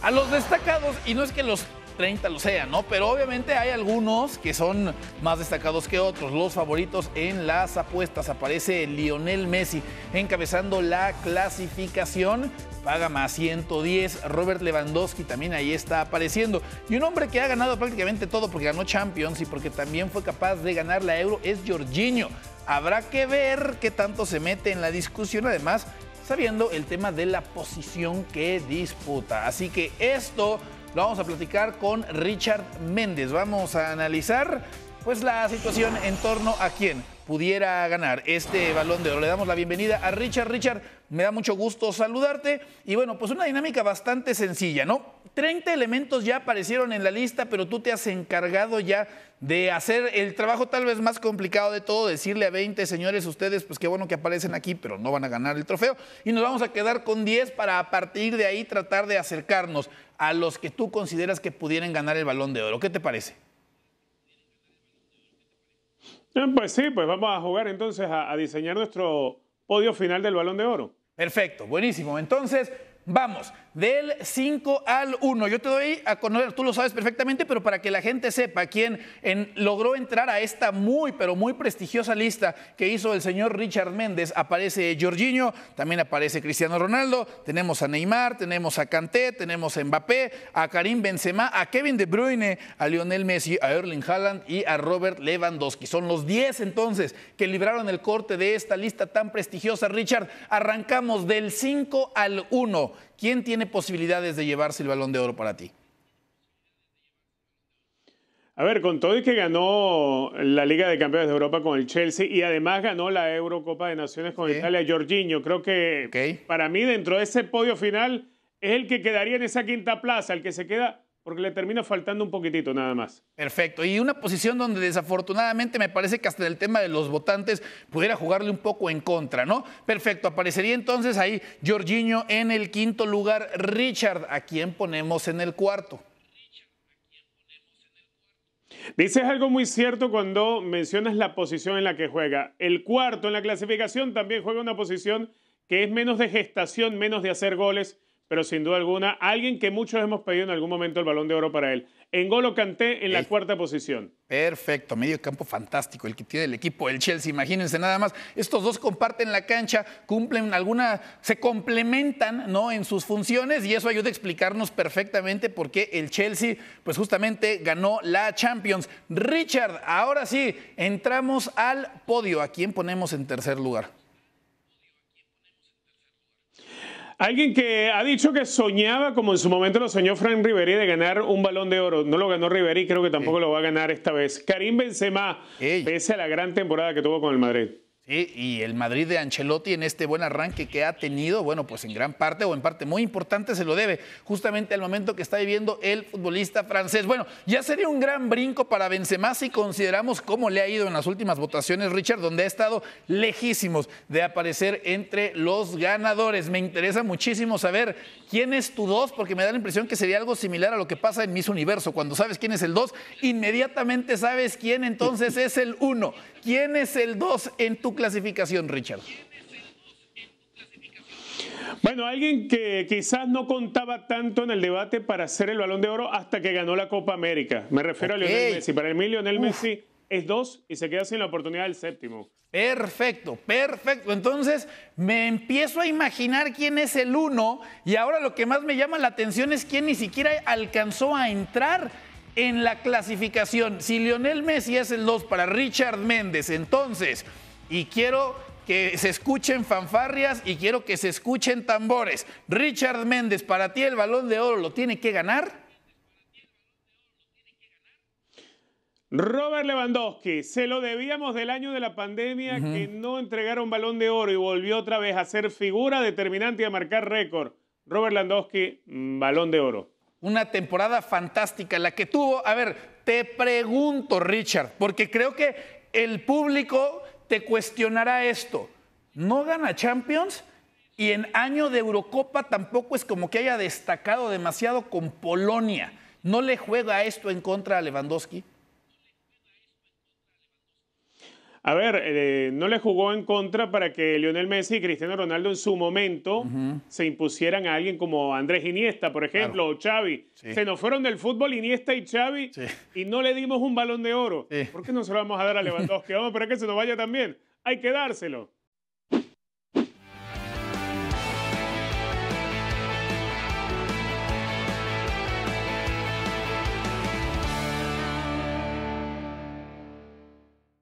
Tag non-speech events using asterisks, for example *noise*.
A los destacados, y no es que los 30 lo sean, ¿no? Pero obviamente hay algunos que son más destacados que otros. Los favoritos en las apuestas aparece Lionel Messi encabezando la clasificación. Paga más 110. Robert Lewandowski también ahí está apareciendo. Y un hombre que ha ganado prácticamente todo porque ganó Champions y porque también fue capaz de ganar la Euro es Jorginho. Habrá que ver qué tanto se mete en la discusión. Además, sabiendo el tema de la posición que disputa. Así que esto lo vamos a platicar con Richard Méndez. Vamos a analizar pues la situación en torno a quién pudiera ganar este balón de oro. Le damos la bienvenida a Richard. Richard, me da mucho gusto saludarte. Y bueno, pues una dinámica bastante sencilla, ¿no? 30 elementos ya aparecieron en la lista, pero tú te has encargado ya de hacer el trabajo tal vez más complicado de todo, decirle a 20 señores, ustedes, pues qué bueno que aparecen aquí, pero no van a ganar el trofeo. Y nos vamos a quedar con 10 para a partir de ahí tratar de acercarnos a los que tú consideras que pudieran ganar el balón de oro. ¿Qué te parece? Eh, pues sí, pues vamos a jugar entonces a, diseñar nuestro podio final del Balón de Oro. Perfecto, buenísimo. Entonces, Vamos, del 5 al 1. Yo te doy a conocer, tú lo sabes perfectamente, pero para que la gente sepa quién logró entrar a esta muy, pero muy prestigiosa lista que hizo el señor Richard Méndez, aparece Jorginho, también aparece Cristiano Ronaldo, tenemos a Neymar, tenemos a Kanté, tenemos a Mbappé, a Karim Benzema, a Kevin De Bruyne, a Lionel Messi, a Erling Haaland y a Robert Lewandowski. Son los 10 entonces que libraron el corte de esta lista tan prestigiosa, Richard. Arrancamos del 5 al 1. ¿Quién tiene posibilidades de llevarse el balón de oro para ti? A ver, con todo y que ganó la Liga de Campeones de Europa con el Chelsea y además ganó la Eurocopa de Naciones con Italia, Jorginho, creo que para mí dentro de ese podio final es el que quedaría en esa quinta plaza, el que se queda porque le termina faltando un poquitito nada más. Perfecto. Y una posición donde desafortunadamente me parece que hasta el tema de los votantes pudiera jugarle un poco en contra, ¿no? Perfecto. Aparecería entonces ahí Jorginho en el quinto lugar, Richard, a quién ponemos en el cuarto. Dices algo muy cierto cuando mencionas la posición en la que juega. El cuarto en la clasificación también juega una posición que es menos de gestación, menos de hacer goles pero sin duda alguna, alguien que muchos hemos pedido en algún momento el balón de oro para él. En Golo Canté en la cuarta posición. Perfecto, medio campo fantástico el que tiene el equipo del Chelsea, imagínense nada más. Estos dos comparten la cancha, cumplen alguna, se complementan, ¿no? en sus funciones y eso ayuda a explicarnos perfectamente por qué el Chelsea pues justamente ganó la Champions. Richard, ahora sí, entramos al podio, ¿a quién ponemos en tercer lugar? Alguien que ha dicho que soñaba, como en su momento lo soñó Frank Riveri, de ganar un balón de oro. No lo ganó Riveri, creo que tampoco lo va a ganar esta vez. Karim Benzema, pese a la gran temporada que tuvo con el Madrid. Y el Madrid de Ancelotti en este buen arranque que ha tenido, bueno, pues en gran parte o en parte muy importante se lo debe justamente al momento que está viviendo el futbolista francés. Bueno, ya sería un gran brinco para Benzema si consideramos cómo le ha ido en las últimas votaciones, Richard, donde ha estado lejísimos de aparecer entre los ganadores. Me interesa muchísimo saber quién es tu dos, porque me da la impresión que sería algo similar a lo que pasa en Miss Universo. Cuando sabes quién es el dos, inmediatamente sabes quién entonces es el uno. ¿Quién es el 2 en tu clasificación, Richard? Bueno, alguien que quizás no contaba tanto en el debate para hacer el balón de oro hasta que ganó la Copa América. Me refiero a Lionel Messi. Para mí, Lionel Messi es dos y se queda sin la oportunidad del séptimo. Perfecto, perfecto. Entonces me empiezo a imaginar quién es el uno y ahora lo que más me llama la atención es quién ni siquiera alcanzó a entrar en la clasificación. Si Lionel Messi es el 2 para Richard Méndez, entonces, y quiero que se escuchen fanfarrias y quiero que se escuchen tambores. Richard Méndez, para ti el balón de oro lo tiene que ganar. Robert Lewandowski, se lo debíamos del año de la pandemia que no entregaron balón de oro y volvió otra vez a ser figura determinante y a marcar récord. Robert Lewandowski, mm, balón de oro. Una temporada fantástica la que tuvo. A ver, te pregunto, Richard, porque creo que el público te cuestionará esto. ¿No gana Champions? Y en año de Eurocopa tampoco es como que haya destacado demasiado con Polonia. ¿No le juega esto en contra a Lewandowski? A ver, eh, no le jugó en contra para que Lionel Messi y Cristiano Ronaldo en su momento se impusieran a alguien como Andrés Iniesta, por ejemplo, o Xavi. Se nos fueron del fútbol Iniesta y Xavi y no le dimos un balón de oro. ¿Por qué no se lo vamos a dar a *laughs* Lewandowski? vamos a que se nos vaya también. Hay que dárselo.